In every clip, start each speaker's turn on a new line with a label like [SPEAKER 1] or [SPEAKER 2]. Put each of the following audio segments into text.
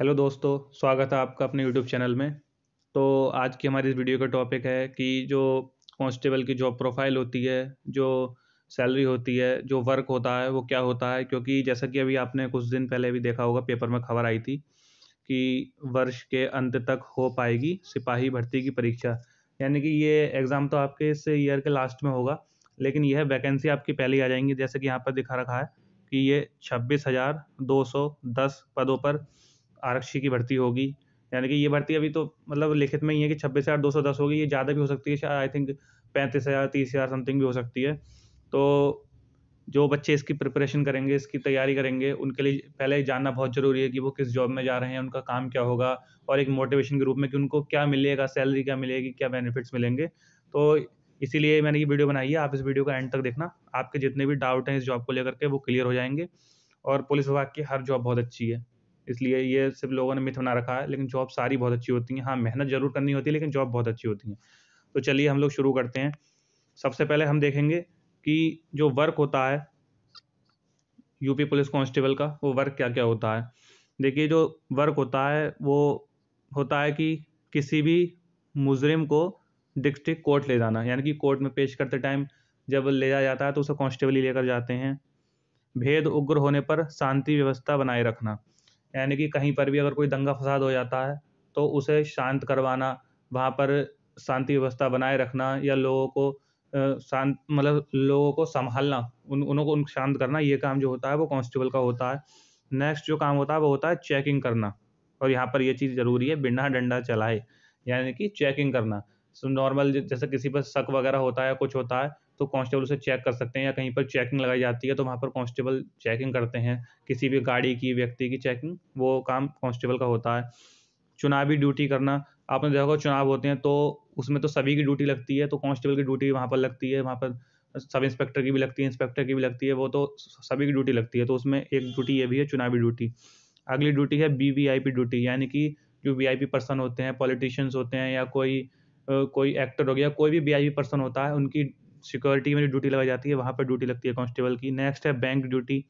[SPEAKER 1] hello दोस्तों स्वागत है आपका अपने यूट्यूब चैनल में तो आज की हमारी इस वीडियो का टॉपिक है कि जो कांस्टेबल की जॉब प्रोफाइल होती है जो सैलरी होती है जो वर्क होता है वो क्या होता है क्योंकि जैसा कि अभी आपने कुछ दिन पहले भी देखा होगा पेपर में खबर आई थी कि वर्ष के अंत तक हो पाएगी सिपाही भर्ती की परीक्षा यानी कि ये एग्ज़ाम तो आपके इस ईयर के लास्ट में होगा लेकिन यह वैकेंसी आपकी पहले आ जाएंगी जैसे कि यहाँ पर दिखा रखा है कि ये छब्बीस हज़ार दो सौ दस पदों पर आरक्षी की भर्ती होगी यानी कि ये भर्ती अभी तो मतलब लिखित में ही है कि छब्बीस हज़ार दो सौ दस होगी ये ज़्यादा भी हो सकती है आई थिंक पैंतीस हज़ार तीस हज़ार समथिंग भी हो सकती है तो जो बच्चे इसकी प्रिपरेशन करेंगे इसकी तैयारी करेंगे उनके लिए पहले जानना बहुत ज़रूरी है कि वो किस जॉब में जा रहे हैं उनका काम क्या होगा और एक मोटिवेशन के रूप में कि उनको क्या मिलेगा सैलरी क्या मिलेगी क्या बेनिफिट्स मिलेंगे तो इसीलिए मैंने ये वीडियो बनाई है आप इस वीडियो का एंड तक देखना आपके जितने भी डाउट हैं इस जॉब को लेकर के वो क्लियर हो जाएंगे और पुलिस विभाग की हर जॉब बहुत अच्छी है इसलिए ये सब लोगों ने मिथ बना रखा है लेकिन जॉब सारी बहुत अच्छी होती हैं हाँ मेहनत ज़रूर करनी होती है लेकिन जॉब बहुत अच्छी होती हैं तो चलिए हम लोग शुरू करते हैं सबसे पहले हम देखेंगे कि जो वर्क होता है यूपी पुलिस कांस्टेबल का वो वर्क क्या क्या होता है देखिए जो वर्क होता है वो होता है कि किसी भी मुजरिम को डिस्ट्रिक्ट कोर्ट ले जाना यानी कि कोर्ट में पेश करते टाइम जब ले जाया जाता है तो उसे कॉन्स्टेबल ही लेकर जाते हैं भेद उग्र होने पर शांति व्यवस्था बनाए रखना यानी कि कहीं पर भी अगर कोई दंगा फसाद हो जाता है तो उसे शांत करवाना वहाँ पर शांति व्यवस्था बनाए रखना या लोगों को शांत मतलब लोगों को संभालना उन उनको उन शांत करना ये काम जो होता है वो कांस्टेबल का होता है नेक्स्ट जो काम होता है वो होता है चेकिंग करना और यहाँ पर ये चीज़ ज़रूरी है बिना डंडा चलाए यानी कि चेकिंग करना सो नॉर्मल जैसे किसी पर शक वगैरह होता है कुछ होता है तो कांस्टेबल उसे चेक कर सकते हैं या कहीं पर चेकिंग लगाई जाती है तो वहाँ पर कांस्टेबल चेकिंग करते हैं किसी भी गाड़ी की व्यक्ति की चेकिंग वो काम कांस्टेबल का होता है चुनावी ड्यूटी करना आपने देखा होगा चुनाव होते हैं तो उसमें तो सभी की ड्यूटी लगती है तो कांस्टेबल की ड्यूटी वहाँ पर लगती है वहाँ पर सब इंस्पेक्टर की भी लगती है इंस्पेक्टर की भी लगती है वो तो सभी की ड्यूटी लगती है तो उसमें एक ड्यूटी ये भी है चुनावी ड्यूटी अगली ड्यूटी है B V I P duty यानी कि जो वी आई पी पर्सन होते हैं पॉलिटिशियंस होते हैं या कोई कोई एक्टर हो गया कोई भी वी आई पी पर्सन होता है उनकी सिक्योरिटी में जो ड्यूटी लगाई जाती है वहाँ पर ड्यूटी लगती है कॉन्स्टेबल की नेक्स्ट है बैंक ड्यूटी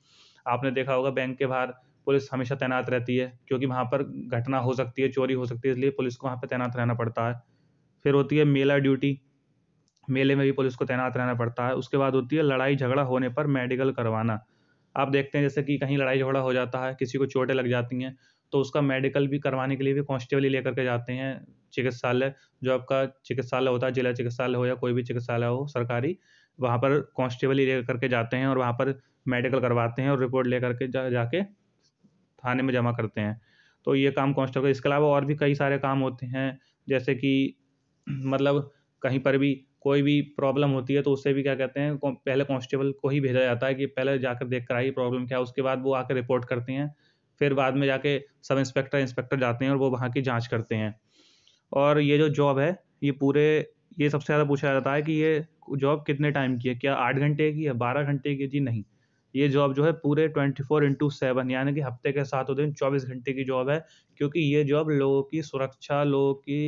[SPEAKER 1] आपने देखा होगा बैंक के बाहर पुलिस हमेशा तैनात रहती है क्योंकि वहाँ पर घटना हो सकती है चोरी हो सकती है इसलिए पुलिस को वहाँ पर तैनात रहना पड़ता है फिर होती है मेला ड्यूटी मेले में भी पुलिस को तैनात रहना पड़ता है उसके बाद होती है लड़ाई झगड़ा होने पर मेडिकल करवाना आप देखते हैं जैसे कि कहीं लड़ाई झगड़ा हो जाता है किसी को चोटें लग जाती हैं तो उसका मेडिकल भी करवाने के लिए भी कॉन्स्टेबल ही लेकर के जाते हैं चिकित्सालय जो आपका चिकित्सालय होता है जिला चिकित्सालय हो या कोई भी चिकित्सालय हो सरकारी वहाँ पर कॉन्स्टेबल ही लेकर के जाते हैं और वहाँ पर मेडिकल करवाते हैं और रिपोर्ट लेकर के जा जाके थाने में जमा करते हैं तो ये काम कॉन्स्टेबल इसके अलावा और भी कई सारे काम होते हैं जैसे कि मतलब कहीं पर भी कोई भी प्रॉब्लम होती है तो उससे भी क्या कहते हैं पहले कॉन्स्टेबल को ही भेजा जाता है कि पहले जाकर देख कर आई प्रॉब्लम क्या है उसके बाद वो आकर रिपोर्ट करते हैं फिर बाद में जाके सब इंस्पेक्टर इंस्पेक्टर जाते हैं और वो वहाँ की जाँच करते हैं और ये जो जॉब है ये पूरे ये सबसे ज़्यादा पूछा जाता है कि ये जॉब कितने टाइम की है क्या आठ घंटे की है बारह घंटे की जी नहीं ये जॉब जो है पूरे ट्वेंटी फोर इंटू सेवन यानी कि हफ्ते के सातों दिन चौबीस घंटे की जॉब है क्योंकि ये जॉब लोगों की सुरक्षा लोगों की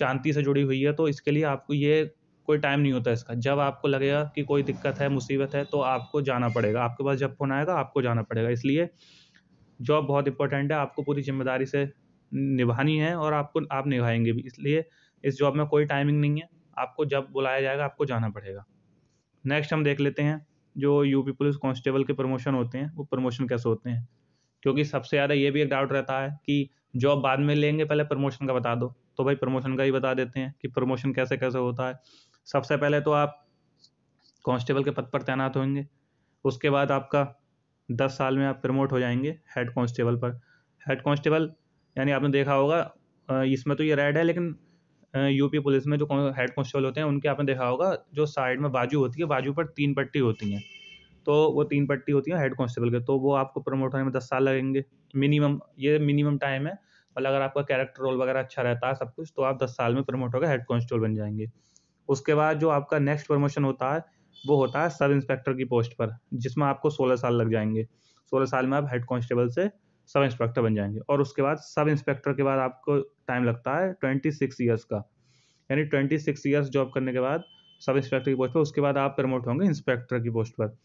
[SPEAKER 1] शांति से जुड़ी हुई है तो इसके लिए आपको ये कोई टाइम नहीं होता इसका जब आपको लगेगा कि कोई दिक्कत है मुसीबत है तो आपको जाना पड़ेगा आपके पास जब फोन आएगा आपको जाना पड़ेगा इसलिए जॉब बहुत इंपॉर्टेंट है आपको पूरी जिम्मेदारी से निभानी है और आपको आप निभाएंगे भी इसलिए इस जॉब में कोई टाइमिंग नहीं है आपको जब बुलाया जाएगा आपको जाना पड़ेगा नेक्स्ट हम देख लेते हैं जो यूपी पुलिस कांस्टेबल के प्रमोशन होते हैं वो प्रमोशन कैसे होते हैं क्योंकि सबसे ज़्यादा ये भी एक डाउट रहता है कि जॉब बाद में लेंगे पहले प्रमोशन का बता दो तो भाई प्रमोशन का ही बता देते हैं कि प्रमोशन कैसे कैसे होता है सबसे पहले तो आप कांस्टेबल के पद पर तैनात होंगे उसके बाद आपका दस साल में आप प्रमोट हो जाएंगे हेड कांस्टेबल पर हेड कांस्टेबल यानी आपने देखा होगा इसमें तो ये रेड है लेकिन यूपी पुलिस में जो हेड कांस्टेबल होते हैं उनके आपने देखा होगा जो साइड में बाजू होती है बाजू पर तीन पट्टी होती हैं तो वो तीन पट्टी होती है हेड कांस्टेबल के तो वो आपको प्रमोट होने में दस साल लगेंगे मिनिमम ये मिनिमम टाइम है और मतलब अगर आपका कैरेक्टर रोल वगैरह अच्छा रहता है सब कुछ तो आप दस साल में प्रमोट होकर हेड कांस्टेबल बन जाएंगे उसके बाद जो आपका नेक्स्ट प्रमोशन होता है वो होता है सब इंस्पेक्टर की पोस्ट पर जिसमें आपको सोलह साल लग जाएंगे सोलह साल में आप हेड कांस्टेबल से सब इंस्पेक्टर बन जाएंगे और उसके बाद सब इंस्पेक्टर के बाद आपको टाइम लगता है ट्वेंटी सिक्स ईयर्स का यानी ट्वेंटी सिक्स ईयर्स जॉब करने के बाद सब इंस्पेक्टर की पोस्ट पर उसके बाद आप प्रमोट होंगे इंस्पेक्टर की पोस्ट पर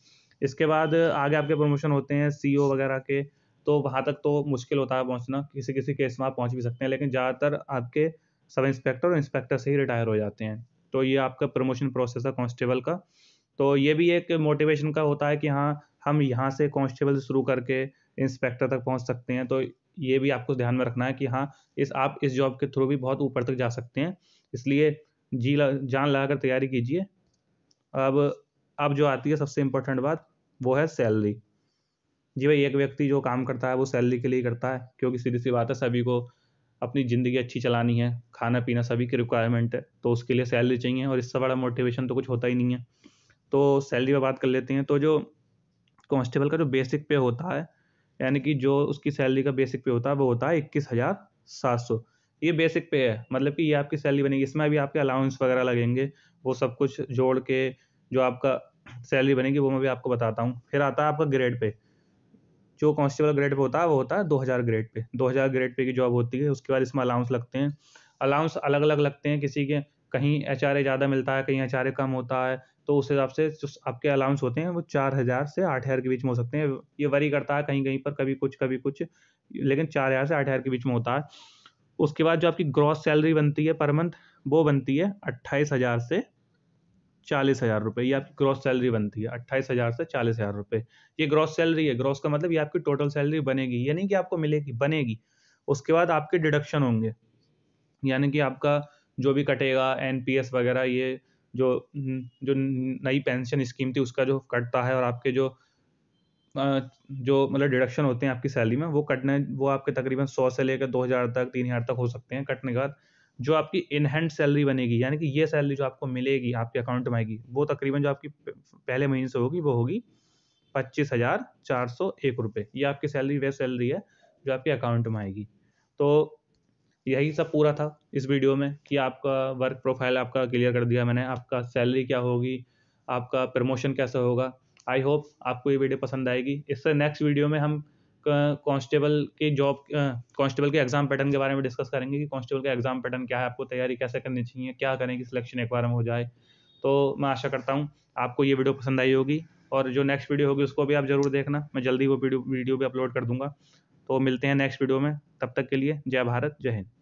[SPEAKER 1] इसके बाद आगे आपके प्रमोशन होते हैं सी वगैरह के तो वहाँ तक तो मुश्किल होता है पहुँचना किसी किसी केस में आप पहुँच भी सकते हैं लेकिन ज़्यादातर आपके सब इंस्पेक्टर और इंस्पेक्टर से ही रिटायर हो जाते हैं तो ये आपका प्रमोशन प्रोसेस है कॉन्स्टेबल का तो ये भी एक मोटिवेशन का होता है कि हाँ हम यहाँ से कॉन्स्टेबल से शुरू करके इंस्पेक्टर तक पहुँच सकते हैं तो ये भी आपको ध्यान में रखना है कि हाँ इस आप इस जॉब के थ्रू भी बहुत ऊपर तक जा सकते हैं इसलिए जी ला, जान लगा कर तैयारी कीजिए अब अब जो आती है सबसे इम्पोर्टेंट बात वो है सैलरी जी भाई एक व्यक्ति जो काम करता है वो सैलरी के लिए करता है क्योंकि सीधी सी बात है सभी को अपनी ज़िंदगी अच्छी चलानी है खाना पीना सभी की रिक्वायरमेंट है तो उसके लिए सैलरी चाहिए और इससे बड़ा मोटिवेशन तो कुछ होता ही नहीं है तो सैलरी पर बात कर लेते हैं तो जो कांस्टेबल का जो बेसिक पे होता है यानी कि जो उसकी सैलरी का बेसिक पे होता है वो होता है इक्कीस हज़ार सात सौ ये बेसिक पे है मतलब कि ये आपकी सैलरी बनेगी इसमें भी आपके अलाउंस वगैरह लगेंगे वो सब कुछ जोड़ के जो आपका सैलरी बनेगी वो मैं भी आपको बताता हूँ फिर आता है आपका ग्रेड पे जो कांस्टेबल ग्रेड पे होता है वो होता है दो हज़ार ग्रेड पे दो हज़ार ग्रेड पे की जॉब होती है उसके बाद इसमें अलाउंस लगते हैं अलाउंस अलग अलग लगते हैं किसी के कहीं एच ज़्यादा मिलता है कहीं एच कम होता है तो उस हिसाब से जो आपके अलाउंस होते हैं वो चार हज़ार से आठ हज़ार के बीच में हो सकते हैं ये वरी करता है कहीं कहीं पर कभी कुछ कभी कुछ लेकिन चार हज़ार से आठ हज़ार के बीच में होता है उसके बाद जो आपकी ग्रॉस सैलरी बनती है पर मंथ वो बनती है अट्ठाईस हज़ार से चालीस हज़ार रुपये ये आपकी ग्रॉस सैलरी बनती है अट्ठाईस हज़ार से चालीस हज़ार रुपये ये ग्रॉस सैलरी है ग्रॉस का मतलब ये आपकी टोटल सैलरी बनेगी यानी कि आपको मिलेगी बनेगी उसके बाद आपके डिडक्शन होंगे यानी कि आपका जो भी कटेगा एन वगैरह ये जो हम्म, जो नई पेंशन स्कीम थी उसका जो कटता है और आपके जो जो मतलब डिडक्शन होते हैं आपकी सैलरी में वो कटने वो आपके तकरीबन सौ से लेकर दो हज़ार तक तीन हज़ार तक हो सकते हैं कटने के बाद जो आपकी इनहैंड सैलरी बनेगी यानी कि ये सैलरी जो आपको मिलेगी आपके अकाउंट में आएगी वो तकरीबन जो आपकी पहले महीने से होगी वो होगी पच्चीस हज़ार चार सौ एक रुपये ये आपकी सैलरी वे सैलरी है जो आपके अकाउंट में आएगी तो यही सब पूरा था इस वीडियो में कि आपका वर्क प्रोफाइल आपका क्लियर कर दिया मैंने आपका सैलरी क्या होगी आपका प्रमोशन कैसे होगा आई होप आपको ये वीडियो पसंद आएगी इससे नेक्स्ट वीडियो में हम कांस्टेबल के जॉब कांस्टेबल के एग्ज़ाम पैटर्न के बारे में डिस्कस करेंगे कि कांस्टेबल का एग्ज़ाम पैटर्न क्या है आपको तैयारी कैसे करनी चाहिए क्या करें कि सिलेक्शन एक बार में हो जाए तो मैं आशा करता हूँ आपको ये वीडियो पसंद आई होगी और जो नेक्स्ट वीडियो होगी उसको भी आप ज़रूर देखना मैं जल्दी वो वीडियो वीडियो भी अपलोड कर दूंगा तो मिलते हैं नेक्स्ट वीडियो में तब तक के लिए जय भारत जय हिंद